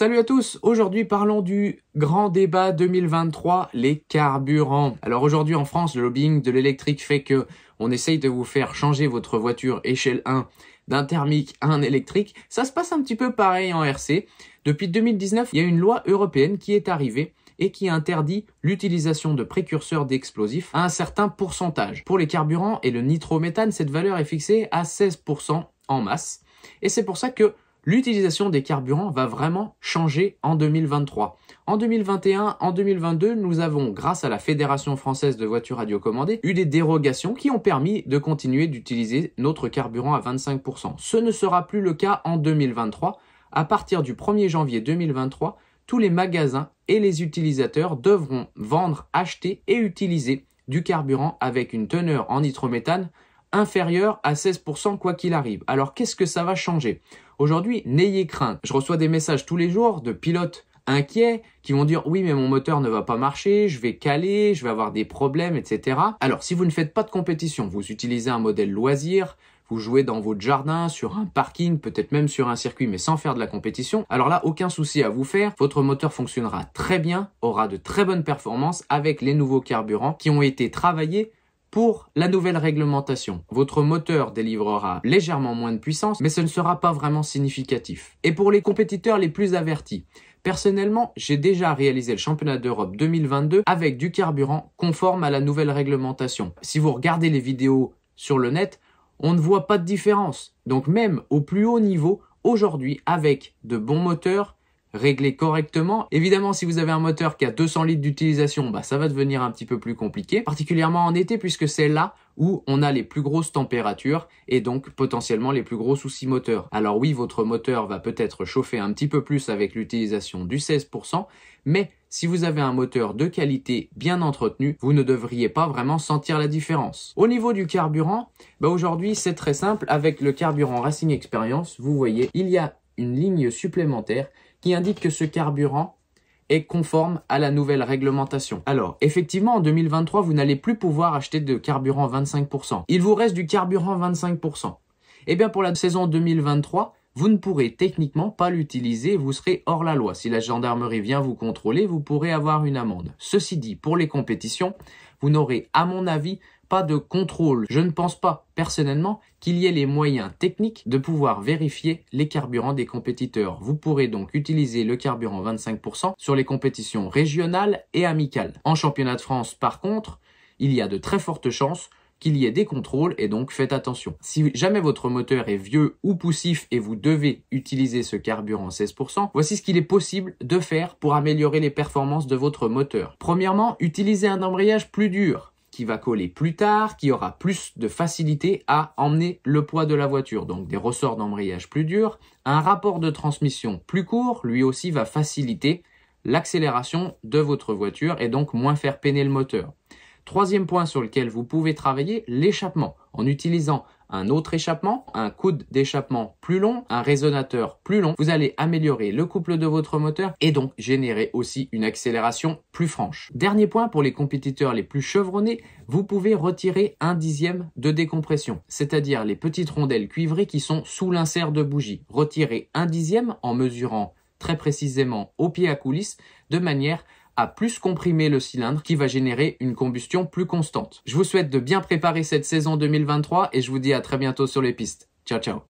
Salut à tous, aujourd'hui parlons du grand débat 2023, les carburants. Alors aujourd'hui en France, le lobbying de l'électrique fait que on essaye de vous faire changer votre voiture échelle 1 d'un thermique à un électrique. Ça se passe un petit peu pareil en RC. Depuis 2019, il y a une loi européenne qui est arrivée et qui interdit l'utilisation de précurseurs d'explosifs à un certain pourcentage. Pour les carburants et le nitrométhane, cette valeur est fixée à 16% en masse. Et c'est pour ça que l'utilisation des carburants va vraiment changer en 2023. En 2021, en 2022, nous avons, grâce à la Fédération française de voitures radiocommandées, eu des dérogations qui ont permis de continuer d'utiliser notre carburant à 25%. Ce ne sera plus le cas en 2023. À partir du 1er janvier 2023, tous les magasins et les utilisateurs devront vendre, acheter et utiliser du carburant avec une teneur en nitrométhane inférieur à 16% quoi qu'il arrive. Alors qu'est-ce que ça va changer Aujourd'hui, n'ayez crainte. Je reçois des messages tous les jours de pilotes inquiets qui vont dire oui mais mon moteur ne va pas marcher, je vais caler, je vais avoir des problèmes, etc. Alors si vous ne faites pas de compétition, vous utilisez un modèle loisir, vous jouez dans votre jardin, sur un parking, peut-être même sur un circuit, mais sans faire de la compétition, alors là, aucun souci à vous faire. Votre moteur fonctionnera très bien, aura de très bonnes performances avec les nouveaux carburants qui ont été travaillés pour la nouvelle réglementation, votre moteur délivrera légèrement moins de puissance, mais ce ne sera pas vraiment significatif. Et pour les compétiteurs les plus avertis, personnellement, j'ai déjà réalisé le championnat d'Europe 2022 avec du carburant conforme à la nouvelle réglementation. Si vous regardez les vidéos sur le net, on ne voit pas de différence. Donc même au plus haut niveau, aujourd'hui, avec de bons moteurs, régler correctement. Évidemment, si vous avez un moteur qui a 200 litres d'utilisation, bah, ça va devenir un petit peu plus compliqué, particulièrement en été puisque c'est là où on a les plus grosses températures et donc potentiellement les plus gros soucis moteurs. Alors oui, votre moteur va peut-être chauffer un petit peu plus avec l'utilisation du 16%, mais si vous avez un moteur de qualité bien entretenu, vous ne devriez pas vraiment sentir la différence. Au niveau du carburant, bah aujourd'hui c'est très simple, avec le carburant Racing Experience, vous voyez, il y a une ligne supplémentaire qui indique que ce carburant est conforme à la nouvelle réglementation. Alors, effectivement, en 2023, vous n'allez plus pouvoir acheter de carburant 25%. Il vous reste du carburant 25%. Eh bien, pour la saison 2023, vous ne pourrez techniquement pas l'utiliser vous serez hors la loi. Si la gendarmerie vient vous contrôler, vous pourrez avoir une amende. Ceci dit, pour les compétitions, vous n'aurez, à mon avis, pas de contrôle. Je ne pense pas personnellement qu'il y ait les moyens techniques de pouvoir vérifier les carburants des compétiteurs. Vous pourrez donc utiliser le carburant 25% sur les compétitions régionales et amicales. En championnat de France, par contre, il y a de très fortes chances qu'il y ait des contrôles et donc faites attention. Si jamais votre moteur est vieux ou poussif et vous devez utiliser ce carburant 16%, voici ce qu'il est possible de faire pour améliorer les performances de votre moteur. Premièrement, utilisez un embrayage plus dur va coller plus tard, qui aura plus de facilité à emmener le poids de la voiture. Donc des ressorts d'embrayage plus durs, un rapport de transmission plus court, lui aussi va faciliter l'accélération de votre voiture et donc moins faire peiner le moteur. Troisième point sur lequel vous pouvez travailler, l'échappement, en utilisant un autre échappement, un coude d'échappement plus long, un résonateur plus long, vous allez améliorer le couple de votre moteur et donc générer aussi une accélération plus franche. Dernier point pour les compétiteurs les plus chevronnés, vous pouvez retirer un dixième de décompression, c'est-à-dire les petites rondelles cuivrées qui sont sous l'insert de bougie. Retirez un dixième en mesurant très précisément au pied à coulisse de manière à plus comprimer le cylindre qui va générer une combustion plus constante. Je vous souhaite de bien préparer cette saison 2023 et je vous dis à très bientôt sur les pistes. Ciao ciao